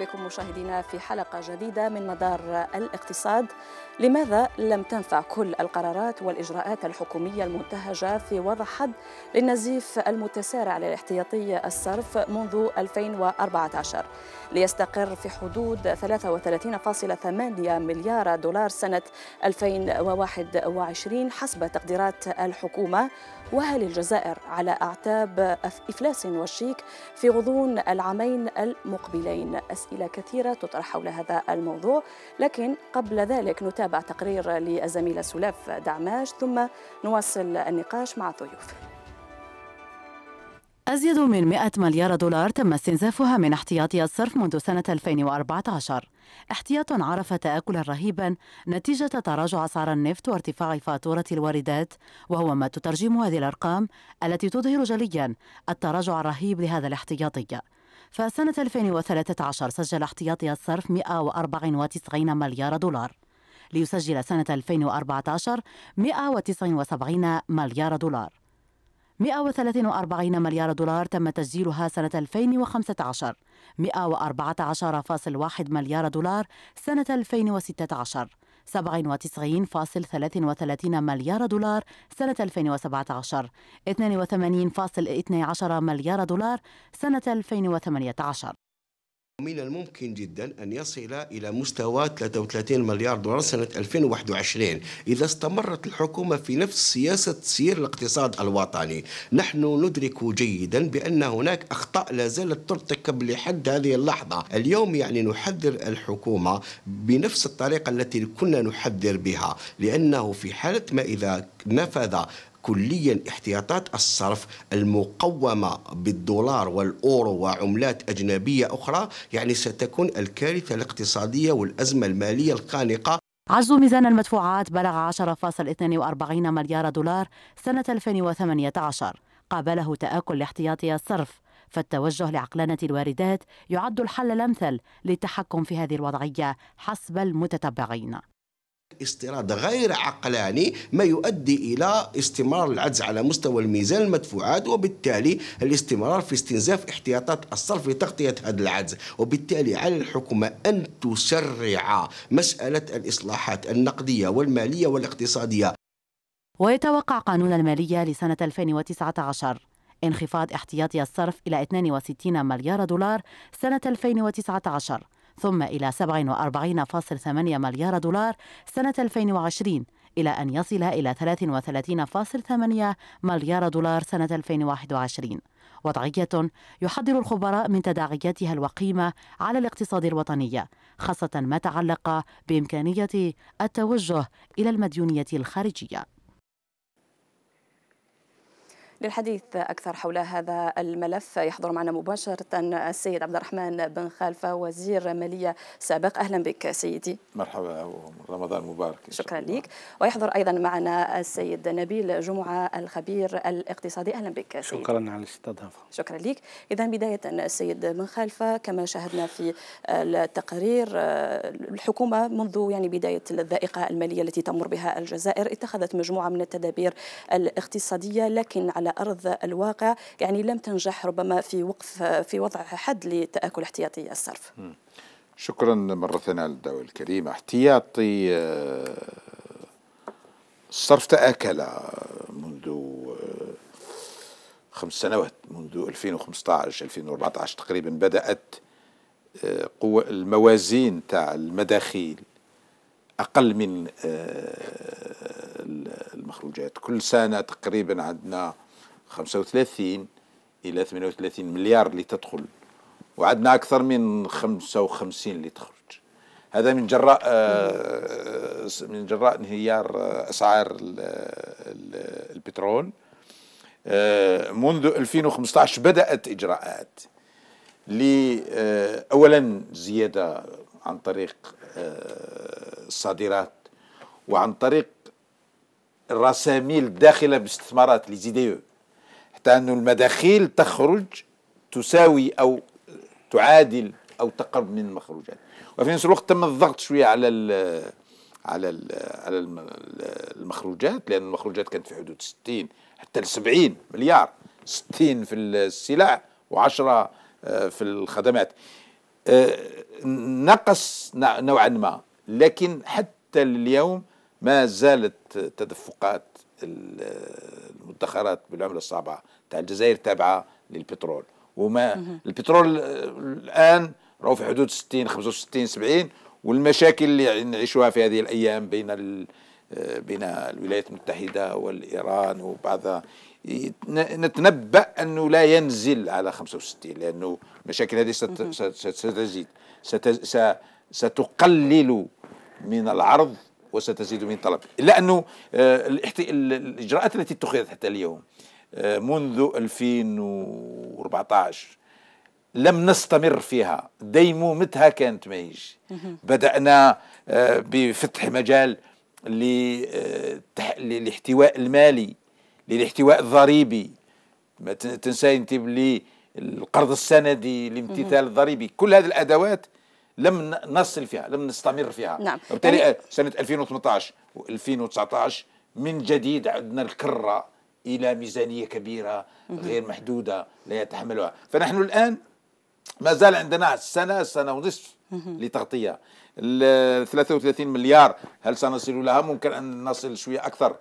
بكم مشاهدينا في حلقة جديدة من مدار الاقتصاد لماذا لم تنفع كل القرارات والإجراءات الحكومية المنتهجة في وضع حد للنزيف المتسارع للاحتياطي الصرف منذ 2014 ليستقر في حدود 33.8 مليار دولار سنة 2021 حسب تقديرات الحكومة وهل الجزائر على أعتاب إفلاس وشيك في غضون العامين المقبلين أسئلة كثيرة تطرح حول هذا الموضوع لكن قبل ذلك نتابع نتابع تقرير للزميلة سلاف دعماج ثم نواصل النقاش مع الضيوف أزيد من 100 مليار دولار تم استنزافها من احتياطي الصرف منذ سنة 2014 احتياط عرف تآكلا رهيبا نتيجة تراجع أسعار النفط وارتفاع فاتورة الواردات وهو ما تترجم هذه الأرقام التي تظهر جليا التراجع الرهيب لهذا الاحتياطي فسنة 2013 سجل احتياطي الصرف 194 مليار دولار ليسجل سنة 2014 179 مليار دولار 143 مليار دولار تم تسجيلها سنة 2015 114.1 مليار دولار سنة 2016 97.33 مليار دولار سنة 2017 82.12 مليار دولار سنة 2018 من الممكن جدا أن يصل إلى مستوى 33 مليار دولار سنة 2021 إذا استمرت الحكومة في نفس سياسة تسيير الاقتصاد الوطني نحن ندرك جيدا بأن هناك أخطاء لا زالت ترتكب لحد هذه اللحظة اليوم يعني نحذر الحكومة بنفس الطريقة التي كنا نحذر بها لأنه في حالة ما إذا نفذ كليا احتياطات الصرف المقومة بالدولار والأورو وعملات أجنبية أخرى يعني ستكون الكارثة الاقتصادية والأزمة المالية الخانقة عجز ميزان المدفوعات بلغ 10.42 مليار دولار سنة 2018 قابله تآكل احتياطي الصرف فالتوجه لعقلانة الواردات يعد الحل الأمثل للتحكم في هذه الوضعية حسب المتتبعين استيراد غير عقلاني ما يؤدي إلى استمرار العجز على مستوى الميزان المدفوعات وبالتالي الاستمرار في استنزاف احتياطات الصرف لتغطية هذا العجز وبالتالي على الحكومة أن تسرع مسألة الإصلاحات النقدية والمالية والاقتصادية ويتوقع قانون المالية لسنة 2019 انخفاض احتياطي الصرف إلى 62 مليار دولار سنة 2019 ثم إلى 47.8 مليار دولار سنة 2020 إلى أن يصل إلى 33.8 مليار دولار سنة 2021 وضعية يحذر الخبراء من تداعياتها الوقيمة على الاقتصاد الوطني خاصة ما تعلق بإمكانية التوجه إلى المديونية الخارجية للحديث أكثر حول هذا الملف يحضر معنا مباشرة السيد عبد الرحمن بن خالفة وزير مالية سابق أهلا بك سيدي مرحبا رمضان مبارك شكرا لك ويحضر أيضا معنا السيد نبيل جمعة الخبير الاقتصادي أهلا بك سيدي شكرا على الاستضافة شكرا لك إذا بداية السيد بن خالفة كما شاهدنا في التقرير الحكومة منذ يعني بداية الذائقة المالية التي تمر بها الجزائر اتخذت مجموعة من التدابير الاقتصادية لكن على أرض الواقع يعني لم تنجح ربما في وقف في وضع حد لتآكل احتياطي الصرف شكرا مرة ثانية على الدعوه الكريم احتياطي الصرف آه، تآكل منذ آه، خمس سنوات منذ 2015 2014 تقريبا بدأت آه، قوة الموازين تاع المداخيل أقل من المخروجات كل سنة تقريبا عندنا 35 الى 38 مليار اللي تدخل وعدنا اكثر من 55 اللي تخرج هذا من جراء آه، من جراء انهيار آه، اسعار البترول آه، منذ 2015 بدات اجراءات اولا زياده عن طريق الصادرات وعن طريق الرساميل الداخله باستثمارات لي زيديو حتى أن المداخيل تخرج تساوي أو تعادل أو تقرب من المخروجات وفي نفس الوقت تم الضغط شوية على الـ على الـ على المخروجات لأن المخروجات كانت في حدود 60 حتى ل 70 مليار 60 في السلع و10 آه، في الخدمات آه، نقص نوعا ما لكن حتى اليوم ما زالت تدفقات المدخرات بالعمله الصعبه تاع الجزائر تابعه للبترول وما البترول آه، الان راهو في حدود 60 65 70 والمشاكل اللي يعني نعيشوها في هذه الايام بين آه، بين الولايات المتحده والايران وبعضها نتنبأ أنه لا ينزل على 65 لأنه المشاكل هذه ستزيد ستقلل من العرض وستزيد من طلب إلا أنه آه، الإجراءات التي اتخذت حتى اليوم آه، منذ 2014 لم نستمر فيها ديمومتها كانت ماهيش بدأنا آه، بفتح مجال للاحتواء المالي للاحتواء الضريبي ما تنسى انت بلي القرض السندي الامتثال الضريبي كل هذه الادوات لم نصل فيها لم نستمر فيها نعم وبالتالي يعني... سنه 2018 و2019 من جديد عدنا الكره الى ميزانيه كبيره غير محدوده لا يتحملها فنحن الان ما زال عندنا سنه سنه ونصف لتغطيه ال 33 مليار هل سنصل لها ممكن ان نصل شويه اكثر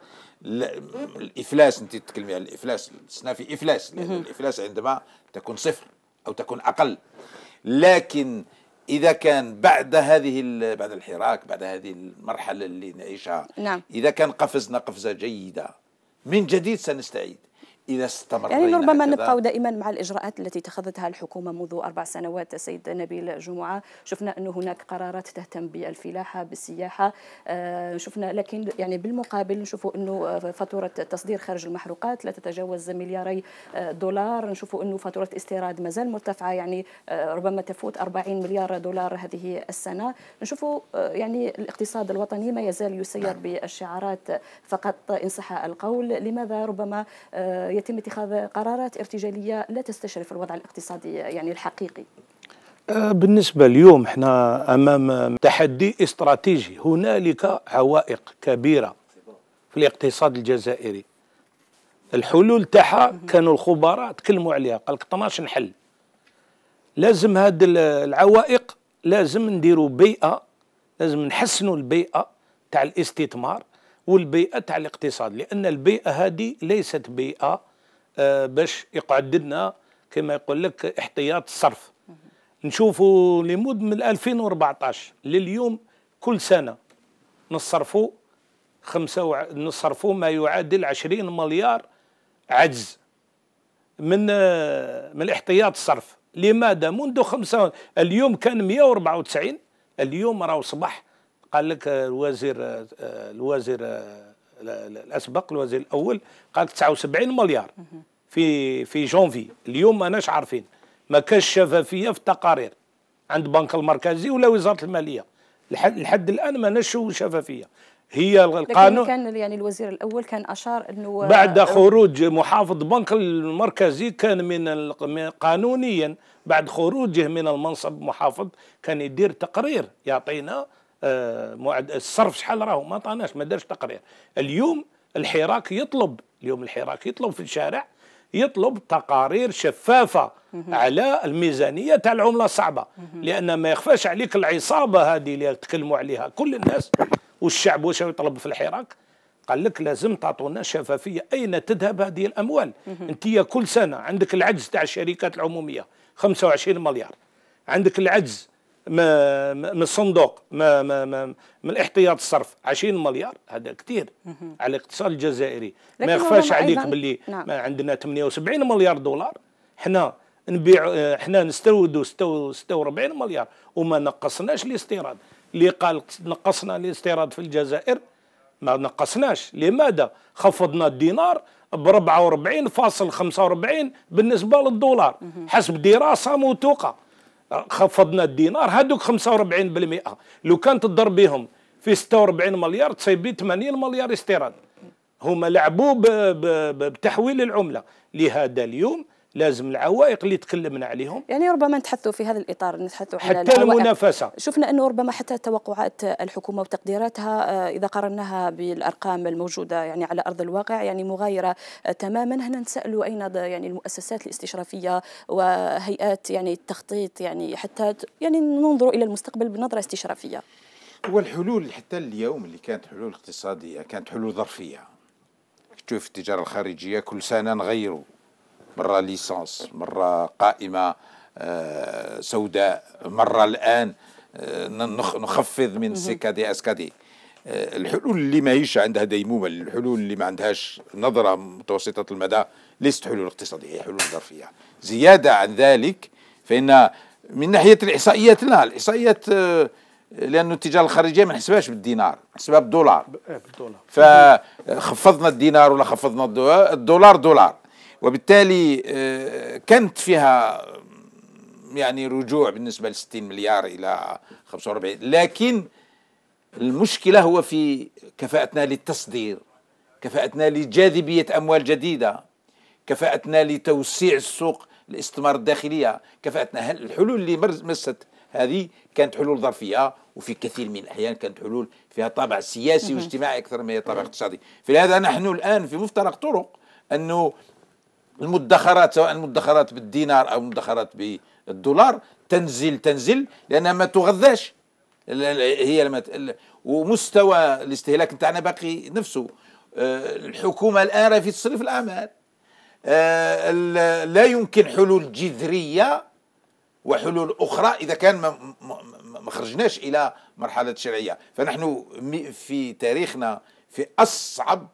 الافلاس انت تتكلمي على الافلاس سنة في افلاس لان الافلاس عندما تكون صفر او تكون اقل لكن اذا كان بعد هذه بعد الحراك بعد هذه المرحله اللي نعيشها نعم. اذا كان قفزنا قفزه جيده من جديد سنستعيد إذا استمر يعني ربما نبقى دائما مع الإجراءات التي اتخذتها الحكومة منذ أربع سنوات السيد نبيل جمعة شفنا أن هناك قرارات تهتم بالفلاحة بالسياحة آه، شفنا لكن يعني بالمقابل نشوفوا أنه آه، فاتورة تصدير خارج المحروقات لا تتجاوز ملياري آه، دولار نشوفوا أنه فاتورة استيراد مازال مرتفعة يعني ربما تفوت 40 مليار دولار هذه السنة نشوفوا يعني الاقتصاد الوطني ما يزال يسير نعم. بالشعارات فقط إن صح القول لماذا ربما يتم اتخاذ قرارات ارتجاليه لا تستشرف الوضع الاقتصادي يعني الحقيقي أه، بالنسبه اليوم احنا امام تحدي استراتيجي هنالك عوائق كبيره في الاقتصاد الجزائري الحلول تاعها كانوا الخبراء تكلموا عليها قال لك 12 حل لازم هاد العوائق لازم نديروا بيئه لازم نحسنوا البيئه تاع الاستثمار والبيئه تاع الاقتصاد لان البيئه هذه ليست بيئه آه، باش يقعد لنا كما يقول لك احتياط الصرف نشوفوا لمود من 2014 لليوم كل سنه نصرفوا خمسة وع... نصرفوا ما يعادل 20 مليار عجز من آه، من احتياط الصرف لماذا منذ خمسة اليوم كان 194 اليوم راهو صبح قال لك آه، الوزير الوزير الاسبق الوزير الاول قال 79 مليار في في جونفي اليوم ماناش عارفين ما كانش شفافيه في التقارير عند البنك المركزي ولا وزاره الماليه لحد, لحد الان ماناش شفافيه هي القانون لكن كان يعني الوزير الاول كان اشار انه بعد خروج محافظ البنك المركزي كان من قانونيا بعد خروجه من المنصب محافظ كان يدير تقرير يعطينا آه، معد... الصرف شحال راهو ما طاناش ما دارش تقرير اليوم الحراك يطلب اليوم الحراك يطلب في الشارع يطلب تقارير شفافه على الميزانيه تاع العمله الصعبه لان ما يخفاش عليك العصابه هذه اللي تكلموا عليها كل الناس والشعب واش يطلب في الحراك قال لك لازم تعطونا شفافيه اين تذهب هذه الاموال انت كل سنه عندك العجز تاع الشركات العموميه 25 مليار عندك العجز من الصندوق ما ما ما من احتياط الصرف 20 مليار هذا كثير على الاقتصاد الجزائري ما يخفاش عليك باللي نعم. ما عندنا 78 مليار دولار حنا نبيع حنا نستوردوا 46 مليار وما نقصناش الاستيراد اللي قال نقصنا الاستيراد في الجزائر ما نقصناش لماذا خفضنا الدينار ب 44.45 بالنسبه للدولار حسب دراسه موثوقه خفضنا الدينار هادوك 45% لو كان تضرب بهم في 46 مليار تصيب 80 مليار استيراد هما لعبوا بتحويل العمله لهذا اليوم لازم العوائق اللي تكلمنا عليهم يعني ربما نتحدثوا في هذا الاطار نتحدثوا حتى المنافسه شفنا انه ربما حتى توقعات الحكومه وتقديراتها آه، اذا قارناها بالارقام الموجوده يعني على ارض الواقع يعني مغايره آه، تماما هنا نسالوا اين يعني المؤسسات الاستشرافيه وهيئات يعني التخطيط يعني حتى يعني ننظر الى المستقبل بنظره استشرافيه والحلول حتى اليوم اللي كانت حلول اقتصاديه كانت حلول ظرفيه شوف التجاره الخارجيه كل سنه نغيروا مرة ليسانس مرة قائمة آه، سوداء مرة الآن آه، نخفض من سي كادي اس كادي آه، الحلول اللي ماهيش عندها ديمومه الحلول اللي ما عندهاش نظره متوسطه المدى ليست حلول اقتصاديه هي حلول ظرفيه زياده عن ذلك فان من ناحيه الاحصائيات لا الاحصائيات لانه التجاره الخارجيه ما نحسبهاش بالدينار نحسبها بالدولار بالدولار فخفضنا الدينار ولا خفضنا الدولار دولار, دولار وبالتالي آه، كانت فيها يعني رجوع بالنسبة ل 60 مليار إلى 45 لكن المشكلة هو في كفاءتنا للتصدير كفاءتنا لجاذبية أموال جديدة كفاءتنا لتوسيع السوق الاستثمار الداخلية كفاءتنا الحلول اللي مست هذه كانت حلول ظرفية وفي كثير من الأحيان كانت حلول فيها طابع سياسي واجتماعي أكثر ما هي طابع اقتصادي في هذا نحن الآن في مفترق طرق أنه المدخرات سواء المدخرات بالدينار او المدخرات بالدولار تنزل تنزل لانها ما تغذاش هي لما ومستوى الاستهلاك نتاعنا باقي نفسه آه، الحكومه الان راهي في تصريف الاعمال آه، لا يمكن حلول جذريه وحلول اخرى اذا كان ما, ما خرجناش الى مرحله شرعيه فنحن في تاريخنا في اصعب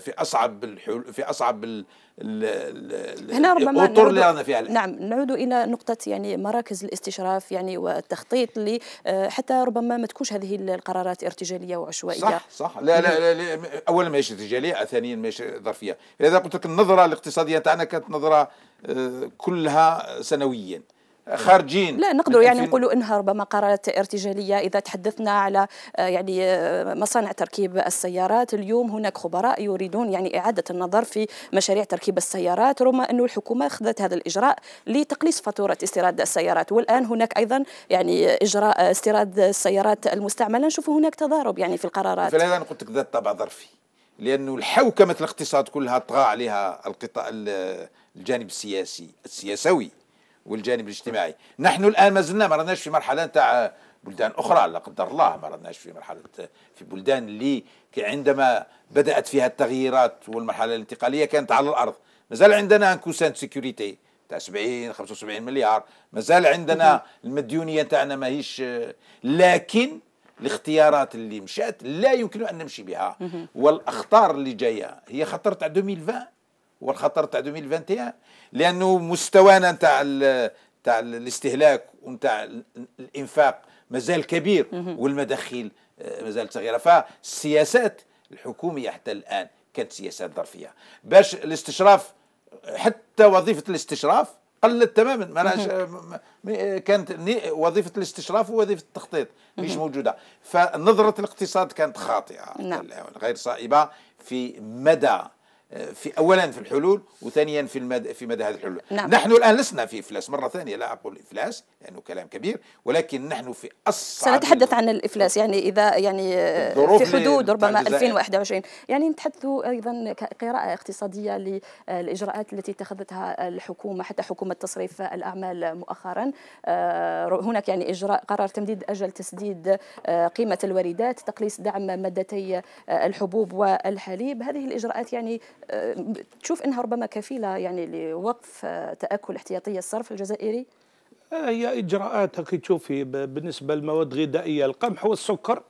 في اصعب في اصعب ال ال هنا ربما الاطر اللي رانا فيها نعم نعود الى نقطه يعني مراكز الاستشراف يعني والتخطيط اللي آه، حتى ربما ما تكونش هذه القرارات ارتجاليه وعشوائيه صح صح لا لا, لا, لا اولا ماهيش ارتجاليه ثانيا ماهيش ظرفيه اذا قلت لك النظره الاقتصاديه تاعنا كانت نظره آه، كلها سنويا خارجين لا نقدر يعني نقولوا انها ربما قرارات ارتجاليه اذا تحدثنا على آه، يعني آه، مصانع تركيب السيارات اليوم هناك خبراء يريدون يعني اعاده النظر في مشاريع تركيب السيارات رغم انه الحكومه اخذت هذا الاجراء لتقليص فاتوره استيراد السيارات والان هناك ايضا يعني اجراء آه، استيراد السيارات المستعمله نشوف هناك تضارب يعني في القرارات فلهذا انا قلت لك ذات طابع ظرفي لانه الحوكمه الاقتصاد كلها طغى عليها القطاع الجانب السياسي السياسوي والجانب الاجتماعي نحن الان ما زلنا ما رناش في مرحله نتاع بلدان اخرى لا قدر الله ما رناش في مرحله في بلدان اللي عندما بدات فيها التغييرات والمرحله الانتقاليه كانت على الارض مازال عندنا ان كوسان سيكوريتي تاع 70 75 مليار مازال عندنا المديونيه تاعنا ماهيش لكن الاختيارات اللي مشات لا يمكن ان نمشي بها والاخطار اللي جايه هي خطر تاع 2020 والخطر تاع 2021 لانه مستوانا نتاع تاع الاستهلاك ونتاع الانفاق مازال كبير والمداخيل آه، مازالت صغيره فالسياسات الحكوميه حتى الان كانت سياسات ظرفيه باش الاستشراف حتى وظيفه الاستشراف قلت تماما ما آه، آه، كانت وظيفه الاستشراف ووظيفه التخطيط مش موجوده فنظره الاقتصاد كانت خاطئه نعم. غير صائبه في مدى في اولا في الحلول وثانيا في المدى في مدى هذه الحلول نعم. نحن الان لسنا في افلاس مره ثانيه لا اقول افلاس لانه يعني كلام كبير ولكن نحن في اصعب سنتحدث عن الافلاس يعني اذا يعني في حدود ربما 2021 يعني نتحدث ايضا كقراءه اقتصاديه للاجراءات التي اتخذتها الحكومه حتى حكومه تصريف الاعمال مؤخرا آه، هناك يعني اجراء قرار تمديد اجل تسديد آه، قيمه الواردات تقليص دعم مادتي آه، الحبوب والحليب هذه الاجراءات يعني تشوف انها ربما كفيله يعني لوقف آه، تاكل احتياطي الصرف الجزائري آه، هي اجراءات كي تشوفي بالنسبه للمواد الغذائيه القمح والسكر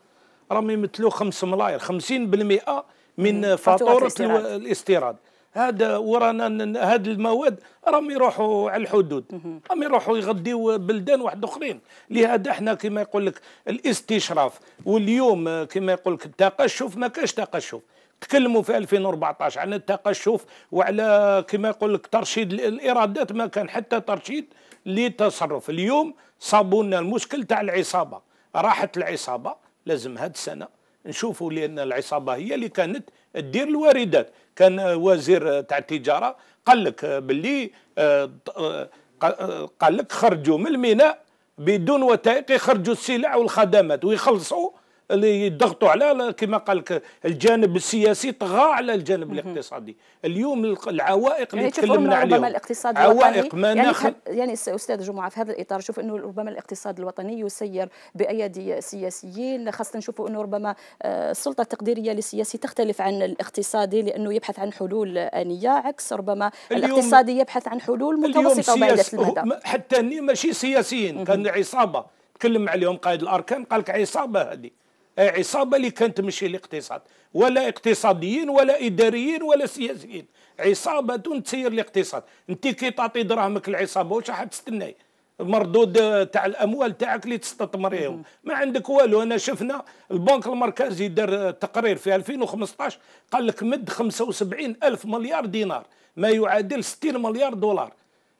راهم يمثلوا 5 ملاير 50% من فاتوره الاستيراد هذا ورانا هاد المواد راهم يروحوا على الحدود راهم يروحوا يغديو بلدان واحد اخرين لهذا احنا كما يقول لك الاستشراف واليوم كما يقول لك التقشف ما كاش تقشف تكلموا في 2014 على التقشف وعلى كما يقول لك ترشيد الايرادات ما كان حتى ترشيد للتصرف اليوم صابوا لنا المشكل تاع العصابه راحت العصابه لازم هاد السنه نشوفوا لان العصابه هي اللي كانت تدير الواردات كان وزير تاع التجاره قال لك باللي آه، آه، آه، قال لك خرجوا من الميناء بدون وثائق يخرجوا السلع والخدمات ويخلصوا اللي يضغطوا على كما قال لك الجانب السياسي طغى على الجانب الاقتصادي اليوم العوائق اللي يعني تكلمنا عليها ربما الاقتصاد عوائق ما يعني, ناخل... يعني استاذ جمعه في هذا الاطار شوف انه ربما الاقتصاد الوطني يسير بايادي سياسيين خاصه نشوفوا انه ربما آه، السلطه التقديريه للسياسي تختلف عن الاقتصادي لانه يبحث عن حلول انيه عكس ربما الاقتصادي يبحث عن حلول متوسطه وبعيده المدى حتى ماشي سياسيين كان عصابه تكلم عليهم قائد الاركان قال لك عصابه هذه عصابه اللي كانت تمشي الاقتصاد ولا اقتصاديين ولا اداريين ولا سياسيين عصابه تسير الاقتصاد انت كي تعطي دراهمك العصابه واش راح تستناي المردود آه، تاع الاموال تاعك اللي تستثمريهم ما عندك والو انا شفنا البنك المركزي دار آه، تقرير في 2015 قال لك مد 75 الف مليار دينار ما يعادل 60 مليار دولار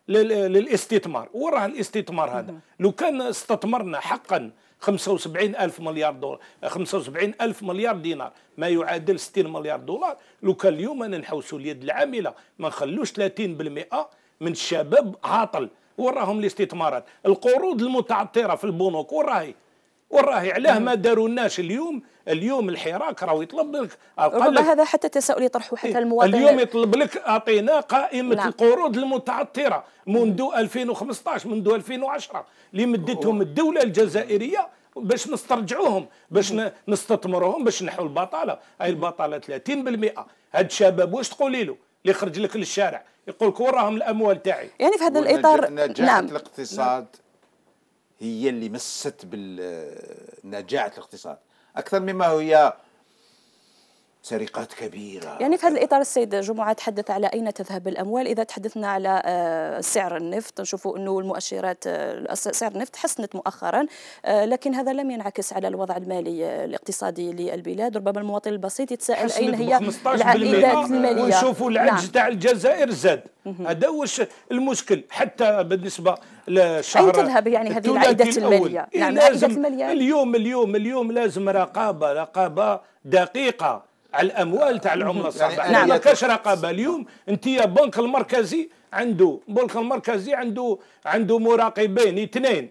للاستثمار وراه الاستثمار هذا لو كان استثمرنا حقا 75 ألف مليار دولار 75 ألف مليار دينار ما يعادل 60 مليار دولار لو كان اليوم أنا نحوسوا اليد العاملة ما نخلوش 30% من الشباب عاطل وراهم الاستثمارات القروض المتعطرة في البنوك وراهي وراهي علاه ما دارولناش اليوم اليوم الحراك راه يطلب لك ربما هذا حتى تساؤل يطرحه حتى إيه، المواطن اليوم يطلب لك اعطينا قائمه نعم. القروض المتعطره منذ 2015 منذ 2010 اللي مدتهم الدوله الجزائريه باش نسترجعوهم باش نستثمروهم باش نحو البطاله هاي البطاله 30% هاد الشباب واش تقولي له اللي خرج لك للشارع يقول لك وراهم الاموال تاعي يعني في هذا الاطار نجاحه نعم. الاقتصاد نعم. هي اللي مست بالنجاعة الاقتصاد أكثر مما هي سرقات كبيرة يعني في هذا الإطار السيد جمعة تحدث على أين تذهب الأموال إذا تحدثنا على آه، سعر النفط نشوفوا أنه المؤشرات آه، سعر النفط حسنت مؤخرا آه، لكن هذا لم ينعكس على الوضع المالي الاقتصادي للبلاد ربما المواطن البسيط يتساءل أين هي العائدات المالية ونشوفوا العجز نعم. تاع الجزائر زاد هذا هو المشكل حتى بالنسبه للشهر اين تذهب يعني هذه العائدات الماليه؟ نعم إيه، العائدات الماليه اليوم اليوم اليوم لازم رقابه رقابه دقيقه على الاموال تاع العمله الصعبه يعني ما كاش رقابه اليوم انت يا البنك المركزي عنده البنك المركزي عنده عنده مراقبين اثنين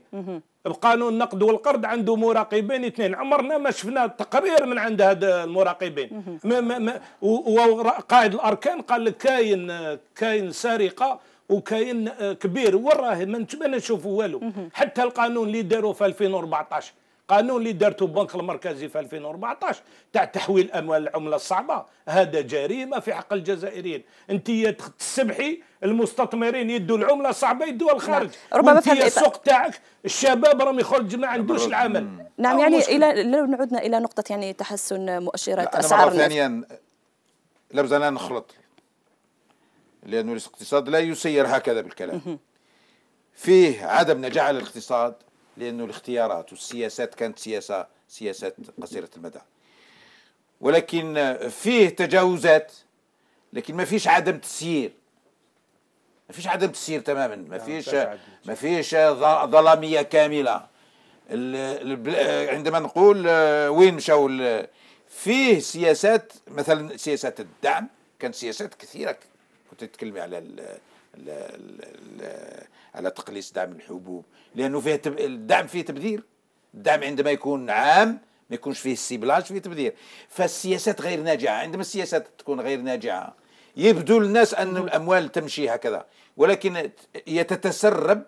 بقانون النقد والقرض عنده مراقبين اثنين عمرنا ما شفنا تقرير من عند هذا المراقبين ما ما ما وقائد الاركان قال لك كاين كاين سرقه وكاين آه، كبير وراه ما نشوفوا والو حتى القانون اللي داروا في 2014 قانون اللي دارته البنك المركزي في 2014 تاع تحويل اموال العمله الصعبه هذا جريمه في حق الجزائريين انت تسمحي المستثمرين يدوا العمله الصعبه يدوا الخارج نعم. ربما في السوق تاعك الشباب راهم يخرج ما عندوش العمل نعم يعني الى لو نعودنا الى نقطه يعني تحسن مؤشرات اسعار ثانيا لابد ان نخلط لأن الاقتصاد لا يسير هكذا بالكلام فيه عدم نجاح الاقتصاد لأنه الاختيارات والسياسات كانت سياسة سياسات قصيرة المدى ولكن فيه تجاوزات لكن ما فيش عدم تسيير ما فيش عدم تسيير تماما ما فيش نعم، ما فيش ظلامية كاملة عندما نقول آه، وين مشاو فيه سياسات مثلا سياسات الدعم كانت سياسات كثيرة كنت تتكلمي على على تقليص دعم الحبوب لانه فيه تب... الدعم فيه تبذير الدعم عندما يكون عام ما يكونش فيه السيبلاج فيه تبذير فالسياسات غير ناجعه عندما السياسات تكون غير ناجعه يبدو للناس ان الاموال تمشي هكذا ولكن هي تتسرب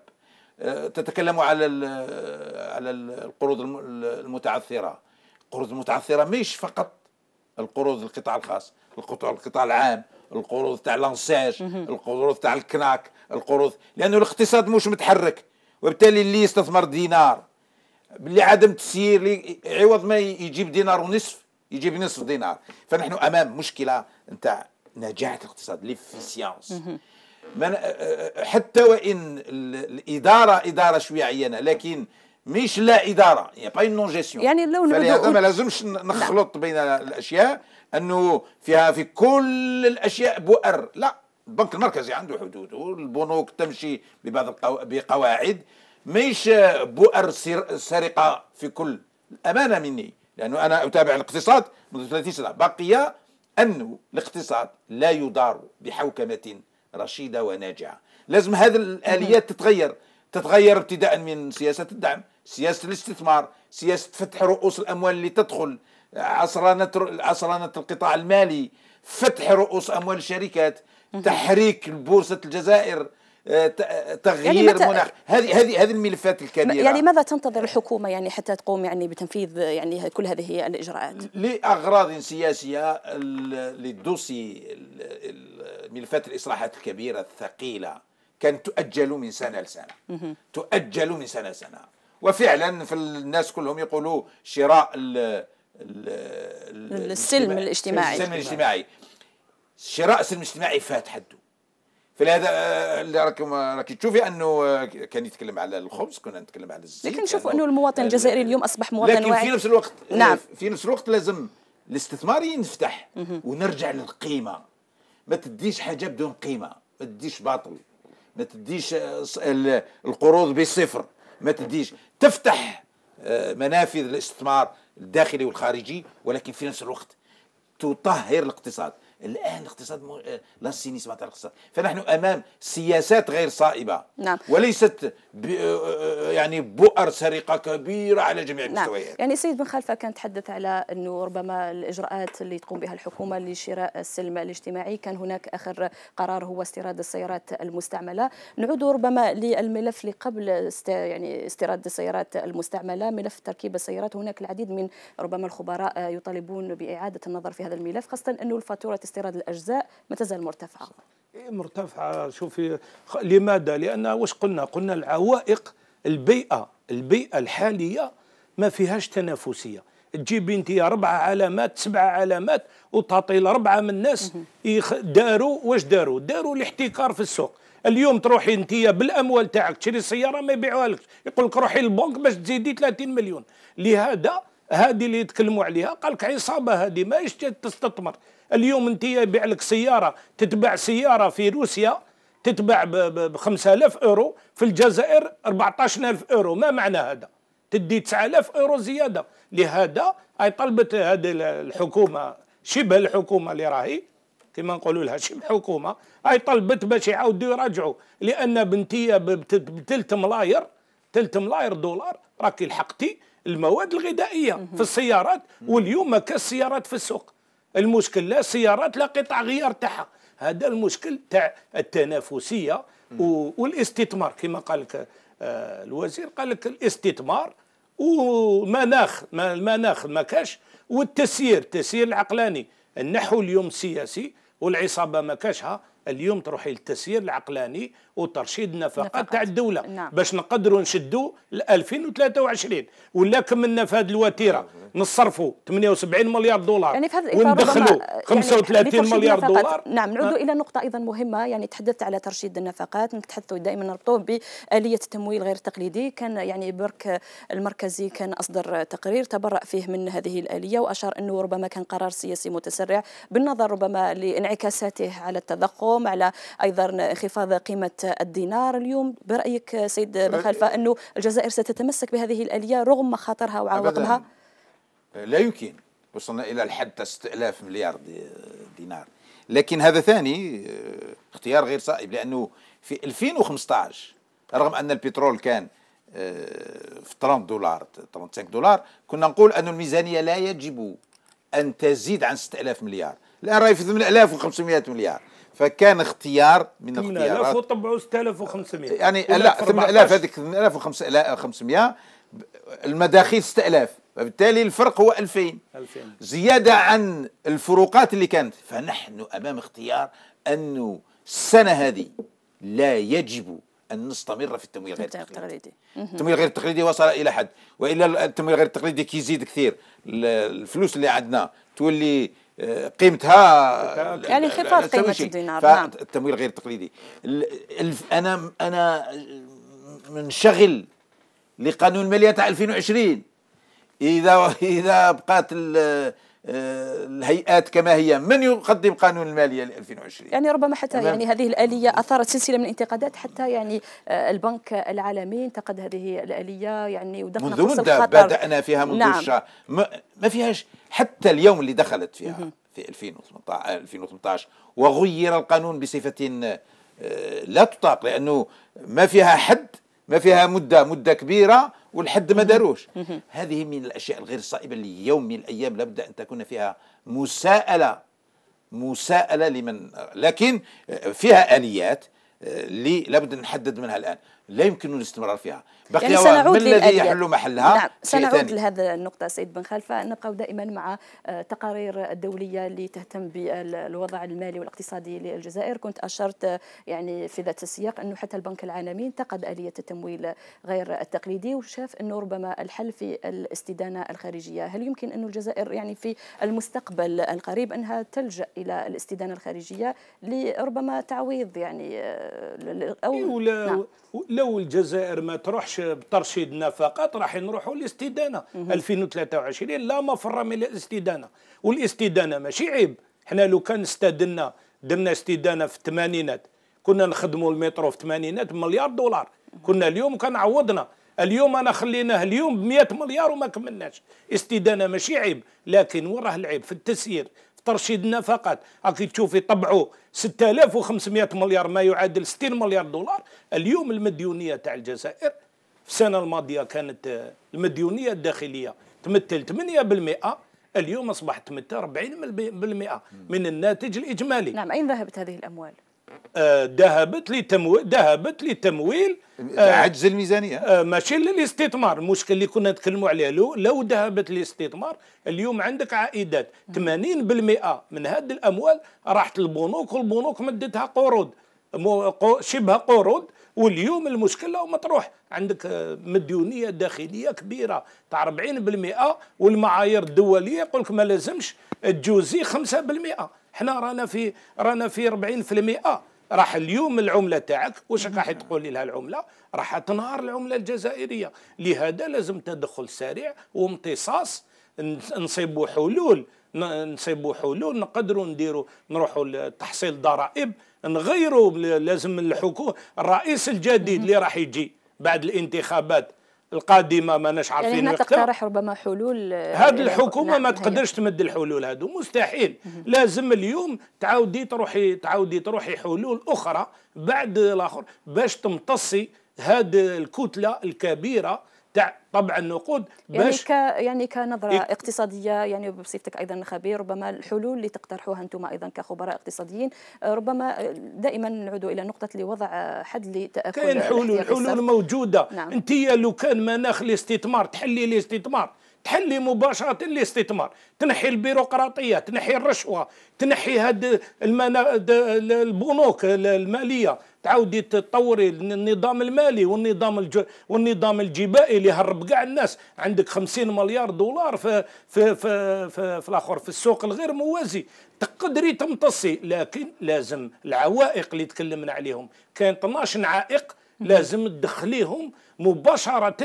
آه، تتكلم على على القروض المتعثره القروض المتعثره مش فقط القروض القطاع الخاص القطاع القطاع العام القروض تاع لانساج القروض تاع الكناك القروض لانه الاقتصاد مش متحرك وبالتالي اللي يستثمر دينار باللي عدم تسيير عوض ما يجيب دينار ونصف يجيب نصف دينار فنحن امام مشكله نتاع نجاح الاقتصاد ليفيسيونس حتى وان الاداره اداره شويه عيانه لكن مش لا اداره يا با يعني لو فلهذا ما لازمش نخلط نعم. بين الاشياء انه فيها في كل الاشياء بؤر لا البنك المركزي عنده حدود والبنوك تمشي ببعض بقواعد مش بؤر سرقه في كل الامانه مني لانه انا اتابع الاقتصاد منذ 30 سنه بقي انه الاقتصاد لا يدار بحوكمه رشيده وناجعه لازم هذه الاليات تتغير تتغير ابتداء من سياسه الدعم سياسه الاستثمار سياسه فتح رؤوس الاموال اللي تدخل عصرنة عصرنة القطاع المالي فتح رؤوس اموال الشركات تحريك بورصه الجزائر آه، تغيير يعني مناخ هذه هذه هذه الملفات الكبيره يعني ماذا تنتظر الحكومه يعني حتى تقوم يعني بتنفيذ يعني كل هذه الاجراءات لاغراض سياسيه للدوسي ملفات الاصلاحات الكبيره الثقيله كانت تؤجل من سنه لسنه تؤجل من سنه لسنه وفعلا في الناس كلهم يقولوا شراء السلم الاجتماعي السلم الاجتماعي شراء السلم الاجتماعي فات حده فلهذا آه، اللي راكم راكي تشوفي انه آه، كان يتكلم على الخبز كنا نتكلم على الزيت لكن نشوفوا انه المواطن الجزائري اليوم اصبح مواطن لكن واعي لكن في نفس الوقت آه، نعم في نفس الوقت لازم الاستثمار ينفتح ونرجع للقيمه ما تديش حاجه بدون قيمه ما تديش باطل ما تديش القروض بصفر ما تديش تفتح منافذ الاستثمار الداخلي والخارجي ولكن في نفس الوقت تطهر الاقتصاد الان الاقتصاد مو... آه، لا الصيني سمعت الاقتصاد فنحن امام سياسات غير صائبه نعم. وليست يعني بؤر سرقه كبيره على جميع نعم. المستويات نعم. يعني السيد بن خلفه كان تحدث على انه ربما الاجراءات اللي تقوم بها الحكومه لشراء السلم الاجتماعي كان هناك اخر قرار هو استيراد السيارات المستعمله نعود ربما للملف اللي قبل است يعني استيراد السيارات المستعمله ملف تركيب السيارات هناك العديد من ربما الخبراء يطالبون باعاده النظر في هذا الملف خاصه انه فاتوره استيراد الاجزاء ما تزال مرتفعه إيه، مرتفعه شوفي لماذا لان واش قلنا قلنا العوائق البيئه البيئه الحاليه ما فيهاش تنافسيه تجيب انت أربعة علامات سبع علامات وتعطي لاربعه من الناس داروا واش داروا داروا الاحتكار في السوق اليوم تروحي انت بالاموال تاعك تشري سياره ما يبيعوها لك يقول لك روحي للبنك باش تزيدي 30 مليون لهذا هذه اللي يتكلموا عليها قال لك عصابه هذه ما تستثمر اليوم انت يبيع لك سياره تتباع سياره في روسيا تتباع ب 5000 اورو في الجزائر 14000 اورو ما معنى هذا تدي 9000 اورو زياده لهذا اي طلبت هذه الحكومه شبه الحكومه اللي راهي كما نقولوا لها شبه حكومه اي طلبت باش يعاودوا يراجعوا لان بنتي بثلث ملاير ثلث ملاير دولار راكي لحقتي المواد الغذائيه في السيارات واليوم ما كاش سيارات في السوق المشكل لا السيارات لا قطع غيار تاعها هذا المشكل تاع التنافسيه والاستثمار كما قال لك آه، الوزير قال لك الاستثمار ومناخ المناخ ما كاش والتسيير التسيير العقلاني النحو اليوم السياسي والعصابه ما كاشها اليوم تروحي للتسيير العقلاني وترشيد النفقات تاع الدوله نعم. باش نقدروا نشدوا ل 2023 ولا كملنا في هذه الوتيره نعم. نصرفوا 78 مليار دولار يعني في هذا وندخلوا 35 يعني مليار دولار نعم نعود الى نقطه ايضا مهمه يعني تحدثت على ترشيد النفقات نتحدثوا دائما نربطوه باليه التمويل غير التقليدي كان يعني برك المركزي كان اصدر تقرير تبرأ فيه من هذه الاليه واشار انه ربما كان قرار سياسي متسرع بالنظر ربما لانعكاساته على التضخم اليوم على ايضا انخفاض قيمه الدينار اليوم برايك سيد بن خلفه انه الجزائر ستتمسك بهذه الاليه رغم مخاطرها وعواقبها؟ لا يمكن وصلنا الى الحد 6000 مليار دينار لكن هذا ثاني آه، اختيار غير صائب لانه في 2015 رغم ان البترول كان آه، في 30 دولار 35 دولار كنا نقول أن الميزانية لا يجب أن تزيد عن 6000 مليار الان راهي في 8500 مليار فكان اختيار من الاختيارات 8000 وطبعوا 6500 يعني لا 8000 هذيك 8500 المداخيل 6000 فبالتالي الفرق هو 2000 2000 زياده عن الفروقات اللي كانت فنحن امام اختيار انه السنه هذه لا يجب ان نستمر في التمويل غير التقليدي التمويل غير التقليدي وصل الى حد والا التمويل غير التقليدي كيزيد كثير الفلوس اللي عندنا تولي قيمتها يعني خطاب قيمه الدينار نعم التمويل غير التقليدي انا انا منشغل لقانون الماليه تاع 2020 اذا اذا بقات الهيئات كما هي من يقدم قانون الماليه ل 2020 يعني ربما حتى أمام. يعني هذه الاليه اثارت سلسله من الانتقادات حتى يعني آه، البنك العالمي انتقد هذه الاليه يعني ودخلنا منذ مده بدانا فيها منذ نعم. الشهر ما فيهاش حتى اليوم اللي دخلت فيها مه. في 2018 2018 وغير القانون بصفه آه، لا تطاق لانه ما فيها حد ما فيها مده مده كبيره والحد ما داروش هذه من الاشياء الغير صائبه اللي يوم من الايام لابد ان تكون فيها مساءله مساءله لمن لكن فيها اليات اللي آه، لابد نحدد منها الان لا يمكن الاستمرار فيها يعني بقي يعني سنعود الذي يحل محلها نعم سنعود لهذا النقطة سيد بن خلفة نبقى دائما مع آه، تقارير الدولية اللي تهتم بالوضع المالي والاقتصادي للجزائر كنت أشرت آه، يعني في ذات السياق أنه حتى البنك العالمي انتقد آلية التمويل غير التقليدي وشاف أنه ربما الحل في الاستدانة الخارجية هل يمكن أن الجزائر يعني في المستقبل القريب أنها تلجأ إلى الاستدانة الخارجية لربما تعويض يعني آه، أو أيوة، لا نعم. لو الجزائر ما تروحش بترشيدنا فقط راح نروحوا للاستدانه 2023 لا مفر من الاستدانه والاستدانه ماشي عيب حنا لو كان استدنا درنا استدانه في الثمانينات كنا نخدموا المترو في الثمانينات بمليار دولار كنا اليوم كان عوضنا اليوم انا خليناه اليوم ب 100 مليار وما كملناش استدانه ماشي عيب لكن وراه العيب في التسيير ترشيدنا فقط راكي تشوفي طبعوا 6500 مليار ما يعادل 60 مليار دولار اليوم المديونيه تاع الجزائر في السنه الماضيه كانت المديونيه الداخليه تمثل 8% اليوم اصبحت تمثل 40% من الناتج الاجمالي نعم اين ذهبت هذه الاموال آه، ذهبت لتمويل ذهبت آه، لتمويل عجز الميزانيه آه، ماشي للاستثمار المشكل اللي كنا نتكلموا عليه لو لو ذهبت للاستثمار اليوم عندك عائدات 80% من هذه الاموال راحت للبنوك والبنوك مدتها قروض شبه قروض واليوم المشكل مطروح عندك مديونيه داخليه كبيره تاع 40% والمعايير الدوليه يقول لك ما لازمش تجوزي 5% حنا رانا في رانا في 40% راح اليوم العمله تاعك واش راح تقول لها العمله راح تنهار العمله الجزائريه لهذا لازم تدخل سريع وامتصاص نصيبوا حلول نصيبوا حلول نقدروا نديروا نروحوا لتحصيل ضرائب نغيروا لازم الحكومه الرئيس الجديد اللي راح يجي بعد الانتخابات القادمه ما نش يعني عارفين يعني هنا تقترح ربما حلول آه، هذه يعني الحكومه نعم ما تقدرش تمد الحلول هذو مستحيل لازم اليوم تعاودي تروحي تعاودي تروحي حلول اخرى بعد الاخر باش تمتصي هذه الكتله الكبيره تاع طبع النقود يعني باش يعني, ك يعني كنظره إيه اقتصاديه يعني بصفتك ايضا خبير ربما الحلول اللي تقترحوها انتم ايضا كخبراء اقتصاديين آه، ربما آه، دائما نعود الى نقطه لوضع آه، حد لتاكل كاين حلول الحلول موجوده نعم. انت لو كان مناخ الاستثمار تحلي الاستثمار تحلي مباشره الاستثمار تنحي البيروقراطيه تنحي الرشوه تنحي هاد المنا... البنوك الماليه تعاودي تطوري النظام المالي والنظام الج... والنظام الجبائي اللي هرب كاع الناس عندك 50 مليار دولار في في في في, في الاخر في السوق الغير موازي تقدري تمتصي لكن لازم العوائق اللي تكلمنا عليهم كان 12 عائق لازم تدخليهم مباشره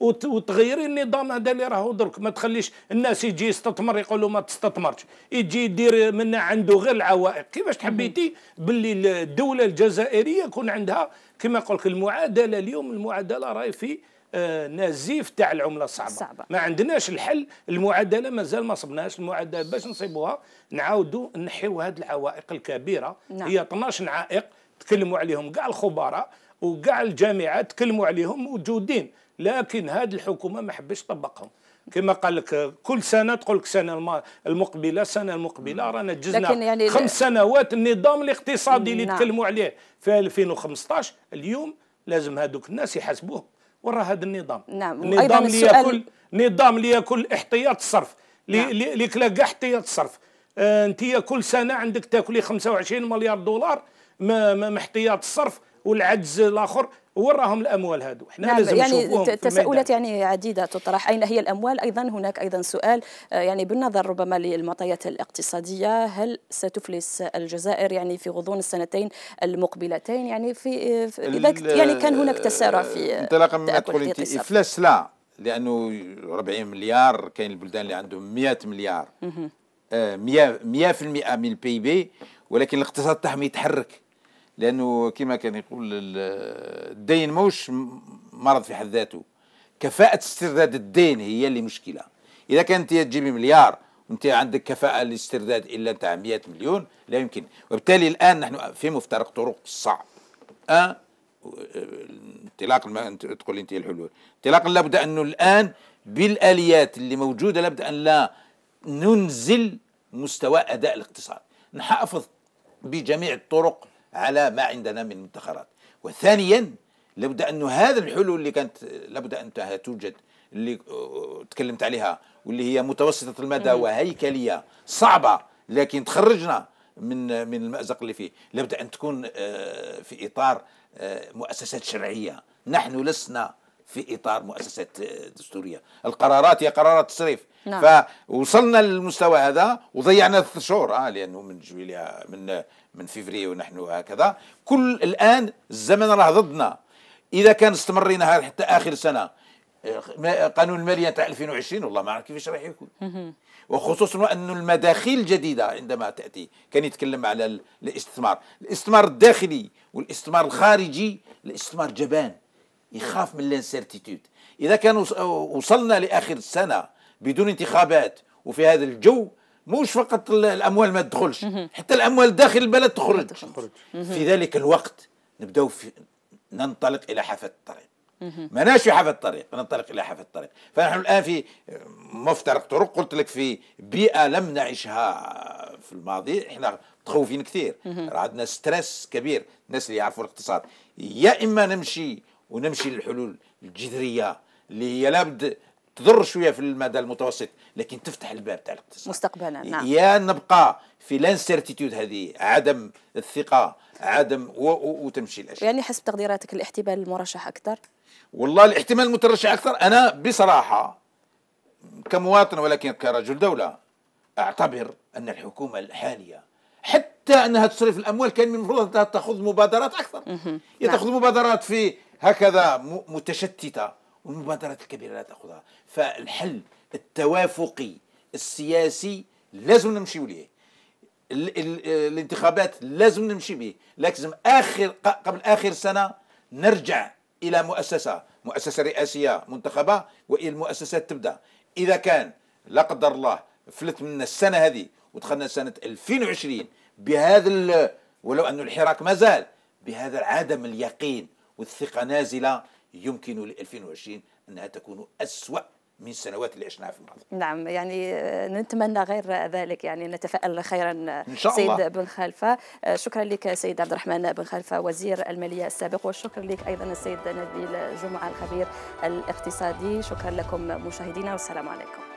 وتغيري النظام هذا اللي راهو درك ما تخليش الناس يجي يستثمر يقول ما تستثمرش يجي يدير من عنده غير العوائق كيفاش تحبيتي باللي الدوله الجزائريه يكون عندها كما قلت لك المعادله اليوم المعادله راهي في آه، نزيف تاع العمله الصعبه صعبة. ما عندناش الحل المعادله مازال ما صبناش المعادله باش نصيبوها نعاودوا نحيو هذه العوائق الكبيره نعم. هي 12 عائق تكلموا عليهم كاع الخبراء وكاع الجامعات تكلموا عليهم موجودين لكن هذه الحكومه ما حبش طبقهم كما قال لك كل سنه تقول لك السنه المقبله السنه المقبله رانا جزنا يعني خمس سنوات النظام الاقتصادي اللي نعم. تكلموا عليه في 2015 اليوم لازم هذوك الناس يحاسبوه ورا هذا النظام نعم النظام اللي ياكل نظام اللي ياكل احتياط الصرف اللي نعم. كاع احتياط الصرف آه، انت كل سنه عندك تاكلي 25 مليار دولار ما, ما احتياط الصرف والعجز الاخر راهم الاموال هادو حنا نعم لازم يعني تساؤلات يعني عديده تطرح اين هي الاموال ايضا هناك ايضا سؤال آه، يعني بالنظر ربما للمعطيات الاقتصاديه هل ستفلس الجزائر يعني في غضون السنتين المقبلتين يعني في آه، اذا يعني كان هناك تسارع في انطلاقا مما تقول افلاس لا لانه 40 مليار كاين البلدان اللي عندهم 100 مليار 100% آه، من البي بي ولكن الاقتصاد تاعهم يتحرك لانه كما كان يقول الدين موش مرض في حد ذاته كفاءة استرداد الدين هي اللي مشكلة إذا كانت تجيب مليار وانت عندك كفاءة لاسترداد إلا تاع 100 مليون لا يمكن وبالتالي الآن نحن في مفترق طرق صعب أه؟, أه، انطلاق الم... تقول انت إيه الحلول انطلاقا لابد انه الان بالاليات اللي موجوده لابد ان لا ننزل مستوى اداء الاقتصاد نحافظ بجميع الطرق على ما عندنا من مدخرات وثانيا لابد أن هذا الحلول اللي كانت لابد أن توجد اللي آه، تكلمت عليها واللي هي متوسطة المدى وهيكلية صعبة لكن تخرجنا من من المأزق اللي فيه لابد أن تكون آه، في إطار آه، مؤسسات شرعية نحن لسنا في اطار مؤسسات دستوريه القرارات هي قرارات تصريف نعم. فوصلنا للمستوى هذا وضيعنا ثلاث شهور آه لانه من جويليا من من فيفري ونحن هكذا كل الآن الزمن راه ضدنا إذا كان استمرينا حتى آخر سنة آه، قانون المالية تاع 2020 والله ما عرف كيفاش راح يكون وخصوصا وأن المداخيل الجديدة عندما تأتي كان يتكلم على الاستثمار الاستثمار الداخلي والاستثمار الخارجي الاستثمار جبان يخاف من الانسرتيتود إذا كان وصلنا لآخر السنة بدون انتخابات وفي هذا الجو مش فقط الاموال ما تدخلش حتى الاموال داخل البلد تخرج في ذلك الوقت نبداو في ننطلق الى حافه الطريق ماناش في حافه الطريق ننطلق الى حافه الطريق فنحن الان في مفترق طرق قلت لك في بيئه لم نعيشها في الماضي احنا متخوفين كثير عندنا ستريس كبير الناس اللي يعرفوا الاقتصاد يا اما نمشي ونمشي للحلول الجذريه اللي هي لابد تضر شويه في المدى المتوسط لكن تفتح الباب تاع الاقتصاد مستقبلا نعم يا نبقى في لانسيرتيتود هذه عدم الثقه عدم وتمشي الاشياء يعني حسب تقديراتك الاحتمال المرشح اكثر والله الاحتمال المترشح اكثر انا بصراحه كمواطن ولكن كرجل دوله اعتبر ان الحكومه الحاليه حتى انها تصرف الاموال كان من المفروض انها تاخذ مبادرات اكثر هي تاخذ نعم. مبادرات في هكذا متشتته والمبادرات الكبيره لا تاخذها فالحل التوافقي السياسي لازم نمشيو ليه الانتخابات لازم نمشي به لازم اخر قبل اخر سنه نرجع الى مؤسسه مؤسسه رئاسيه منتخبه والى المؤسسات تبدا اذا كان لا قدر الله فلت منا السنه هذه ودخلنا سنه 2020 بهذا ولو ان الحراك مازال بهذا عدم اليقين والثقه نازله يمكن ل 2020 أنها تكون أسوأ من السنوات اللي عشناها في الماضي نعم يعني آه، نتمنى غير ذلك يعني نتفائل خيرا آه، إن شاء سيد بن خلفة آه، شكرا لك سيد عبد الرحمن بن خلفة وزير المالية السابق وشكرا لك أيضا السيد نبيل جمعة الخبير الاقتصادي شكرا لكم مشاهدينا والسلام عليكم